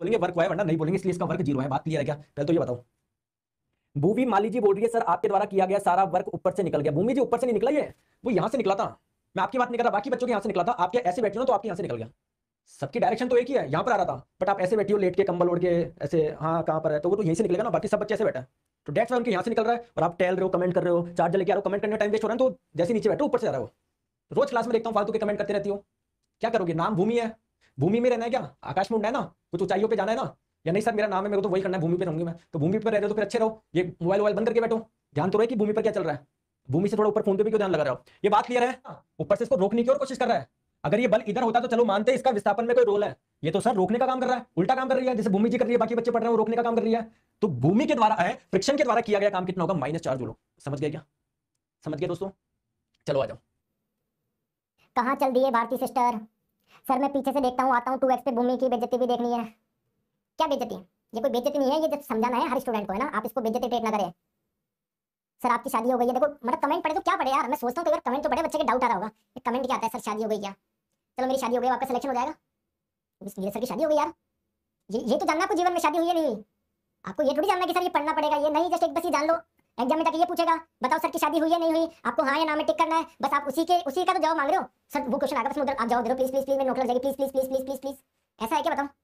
बोलेंगे वर्क हुआ है वरना नहीं बोलेंगे इसलिए इसका वर्क जीरो है बात क्लियर है क्या पहले तो ये बताओ भूमि माली जी बोल रही है सर आपके द्वारा किया गया सारा वर्क ऊपर से निकल गया भूमि जी ऊपर से नहीं निकला ये वो यहाँ से निकला था मैं आपकी बात नहीं कर रहा बाकी बच्चों के यहाँ से निकला था आपके ऐसे बैठे हो तो आपके यहाँ से निकल गया सबकी डायरेक्शन तो एक ही है यहाँ पर आ रहा था बट आप ऐसे बैठी हो लेट के कंबल ओढ़ के ऐसे हाँ कहाँ पर है तो वो तो यहीं से निकलेगा ना बाकी सब बच्चे ऐसे बैठा तो डेट्स उनके यहाँ से निकल रहा है और आप टहल रहे हो कमेंट कर रहे हो चार्जर लेके आ रहे हो कमेंट करने टाइम वेस्ट हो रहा है तो जैसे नीचे बैठो ऊपर से आ रहा हो रोज क्लास में देखता हूँ फालतू के कमेंट करते रहती हो क्या करोगे नाम भूमि है भूमि में रहना है क्या आकाश में उड़ना है ना कुछ ऊंचाइयों पे जाना है ना या नहीं सर मेरा नाम है मेरे को तो वही करना है भूमि पे रहूंगी मैं तो भूमि पर रह रहे हो तो फिर अच्छे रहो ये मोबाइल वोबाइल बंद करके बैठो ध्यान तो रहे कि भूमि पर क्या चल रहा है भूमि से थोड़ा ऊपर फोन पे भी क्यों ध्यान लगा रहा हो ये बात क्लियर है हाँ। ऊपर से इसको रोकने की और कोशिश कर रहा है अगर ये बल इधर होता तो चलो मानते हैं इसका विस्थापन में कोई रोल है ये तो सर रोकने का काम कर रहा है उल्टा काम कर रही है जैसे भूमि जी कर रही है बाकी बच्चे पढ़ रहे हैं रोकने का काम कर रही है तो भूमि के द्वारा है फ्रिक्शन के द्वारा किया गया काम कितना होगा माइनस चार जोड़ो समझ गए क्या समझ गए दोस्तों चलो आ जाओ कहाँ चल दिए भारतीय सिस्टर सर मैं पीछे से देखता हूँ आता हूँ टू एक्स पे भूमि की बेजती भी देखनी है क्या बेजती ये कोई बेजती नहीं है ये जब समझाना है हर स्टूडेंट को है ना आप इसको बेजती ट्रेट ना करें सर आपकी शादी हो गई है देखो मतलब कमेंट पढ़े तो क्या पढ़े यार मैं सोचता हूँ कमेंट तो पढ़े बच्चे के डाउट आ रहा होगा कमेंट क्या आता है सर शादी हो गई क्या चलो मेरी शादी हो गई आपका सिलेक्शन हो जाएगा सर की शादी हो गई यार ये ये तो जानना आपको जीवन में शादी हुई है नहीं आपको ये थोड़ी जानना कि सर ये पढ़ना पड़ेगा ये नहीं जस्ट एक बस ही जान लो एग्जाम में तक ये पूछेगा बताओ सर की शादी हुई या नहीं हुई आपको हाँ या ना में टिक करना है बस आप उसी के उसी का तो जवाब मांग रहे हो सर वो क्वेश्चन आगे बस आप जवाब दे रहे हो प्लीज प्लीज प्लीज मैं नोट लग जाएगी please please please please please please ऐसा है क्या बताओ